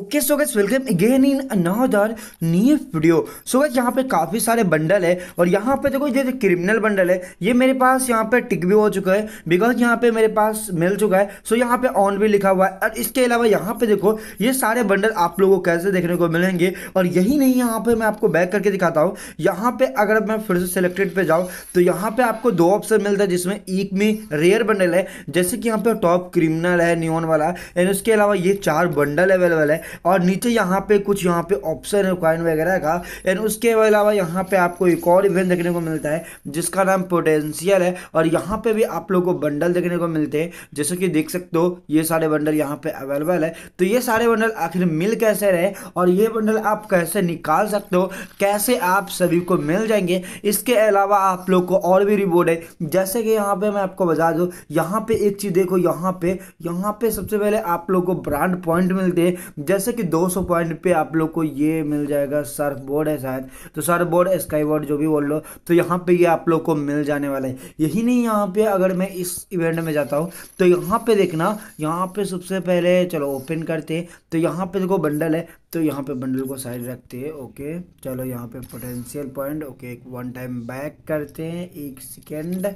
okay so guys welcome again in another new video so guys यहाँ पे काफ़ी सारे बंडल है और यहाँ पे देखो ये जो क्रिमिनल बंडल है ये मेरे पास यहाँ पे टिक भी हो चुका है बिकॉज यहाँ पे मेरे पास मिल चुका है सो so, यहाँ पे ऑन भी लिखा हुआ है और इसके अलावा यहाँ पे देखो ये सारे बंडल आप लोगों को कैसे देखने को मिलेंगे और यही नहीं यहाँ पर मैं आपको बैक करके दिखाता हूँ यहाँ पे अगर मैं फिर से सिलेक्टेड पर जाऊँ तो यहाँ पे आपको दो ऑप्शन मिलता है जिसमें एक में रेयर बंडल है जैसे कि यहाँ पे टॉप क्रिमिनल है नियॉन वाला एंड उसके अलावा ये चार बंडल अवेलेबल है और नीचे यहाँ पे कुछ यहाँ पे ऑप्शन है कॉइन वगैरह का एंड उसके अलावा यहाँ पे आपको एक और इवेंट देखने को मिलता है जिसका नाम पोटेंशियल है और यहाँ पे भी आप लोग को बंडल देखने को मिलते हैं जैसे कि देख सकते हो ये सारे बंडल यहाँ पे अवेलेबल है तो ये सारे बंडल आखिर मिल कैसे रहे और ये बंडल आप कैसे निकाल सकते हो कैसे आप सभी को मिल जाएंगे इसके अलावा आप लोग को और भी रिवॉर्ड है जैसे कि यहाँ पे मैं आपको बता दूँ यहाँ पे एक चीज़ देखो यहाँ पे यहाँ पे सबसे पहले आप लोग को ब्रांड पॉइंट मिलते हैं जैसे कि 200 पॉइंट पे आप लोग को ये मिल जाएगा सर्फ बोर्ड है शायद तो सर्फ बोर्ड स्काई बोर्ड जो भी बोल लो तो यहाँ पे ये आप लोग को मिल जाने वाला है यही नहीं यहाँ पे अगर मैं इस इवेंट में जाता हूँ तो यहाँ पे देखना यहाँ पे सबसे पहले चलो ओपन करते हैं तो यहाँ पे देखो बंडल है तो यहाँ पे बंडल को साइड रखते हैं ओके चलो यहाँ पे potential point okay one time back करते हैं एक सेकेंड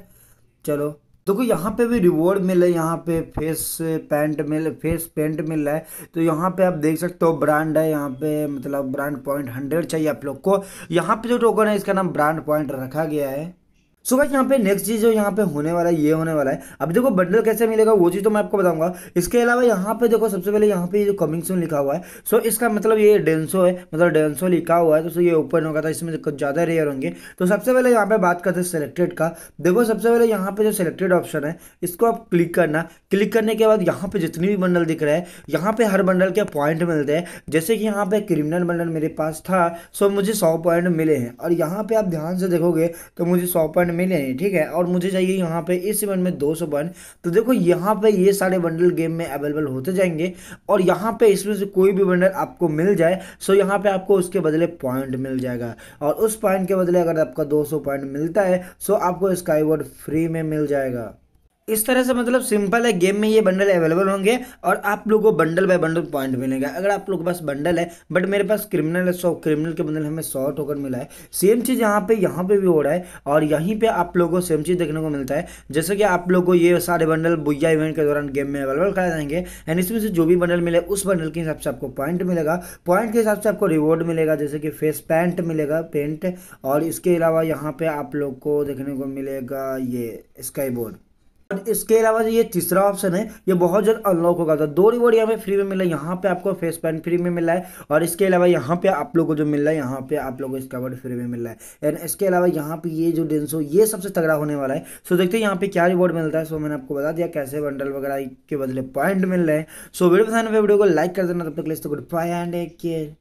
चलो देखो यहाँ पे भी रिवॉर्ड मिला है यहाँ पे फेस पैंट मिल फेस पेंट मिल रहा है तो यहाँ पे आप देख सकते हो ब्रांड है यहाँ पे मतलब ब्रांड पॉइंट हंड्रेड चाहिए आप लोग को यहाँ पे जो टोकन है इसका नाम ब्रांड पॉइंट रखा गया है सो गाइस यहाँ पे नेक्स्ट चीज़ जो यहाँ पे होने वाला है ये होने वाला है अब देखो बंडल कैसे मिलेगा वो चीज़ तो मैं आपको बताऊंगा इसके अलावा यहाँ पे देखो सबसे पहले यहाँ पे जो कमिंग सून लिखा हुआ है सो इसका मतलब ये डेंसो है मतलब डेंसो लिखा हुआ है तो ये ओपन होगा था इसमें कुछ ज़्यादा रेयर होंगे तो सबसे पहले यहाँ पे बात करते हैं सिलेक्टेड का देखो सबसे पहले यहाँ पे जो सिलेक्टेड ऑप्शन है इसको आप क्लिक करना क्लिक करने के बाद यहाँ पे जितनी भी बंडल दिख रहा है यहाँ पे हर बंडल के पॉइंट मिलते हैं जैसे कि यहाँ पे क्रिमिनल बंडल मेरे पास था सो मुझे सौ पॉइंट मिले हैं और यहाँ पे आप ध्यान से देखोगे तो मुझे सौ पॉइंट हमें लेने ठीक है और मुझे चाहिए यहाँ पे इस इवेंट में दो सौ बन तो देखो यहाँ पे ये सारे बंडल गेम में अवेलेबल होते जाएंगे और यहाँ पे इसमें से कोई भी बंडल आपको मिल जाए सो यहाँ पे आपको उसके बदले पॉइंट मिल जाएगा और उस पॉइंट के बदले अगर आपका दो पॉइंट मिलता है सो आपको स्काई फ्री में मिल जाएगा इस तरह से मतलब सिंपल है गेम में ये बंडल अवेलेबल होंगे और आप लोगों को बंडल बाय बंडल पॉइंट मिलेगा अगर आप लोग के पास बंडल है बट मेरे पास क्रिमिनल है सौ क्रिमिनल के बंडल हमें सौ टोकन मिला है सेम चीज़ यहाँ पे यहाँ पे भी हो रहा है और यहीं पे आप लोगों को सेम चीज़ देखने को मिलता है जैसे कि आप लोग को ये सारे बंडल बुया इवेंट के दौरान गेम में अवेलेबल कराए जाएंगे एंड इसमें से जो भी बंडल मिले उस बंडल के हिसाब से आपको पॉइंट मिलेगा पॉइंट के हिसाब से आपको रिवॉर्ड मिलेगा जैसे कि फेस पैंट मिलेगा पेंट और इसके अलावा यहाँ पर आप लोग को देखने को मिलेगा ये स्काई बोर्ड इसके अलावा जो ये तीसरा ऑप्शन है ये बहुत जल्द अनलॉक होगा तो दो रिवॉर्ड यहाँ पे फ्री में मिला है यहाँ पे आपको फेस पैन फ्री में मिला है और इसके अलावा यहाँ पे आप लोगों को जो मिल रहा है यहाँ पे आप लोगों को इसका वर्ड फ्री में मिल रहा है एंड इसके अलावा यहाँ पे ये जो डेंसो ये सबसे तगड़ा होने वाला है सो देखते हैं यहाँ पे क्या रिवॉर्ड मिलता है सो मैंने आपको बता दिया कैसे बंडल वगैरह के बदले पॉइंट मिल रहे हैं सो वीडियो पसंद तो वीडियो को लाइक कर देना तब तक list good bye and care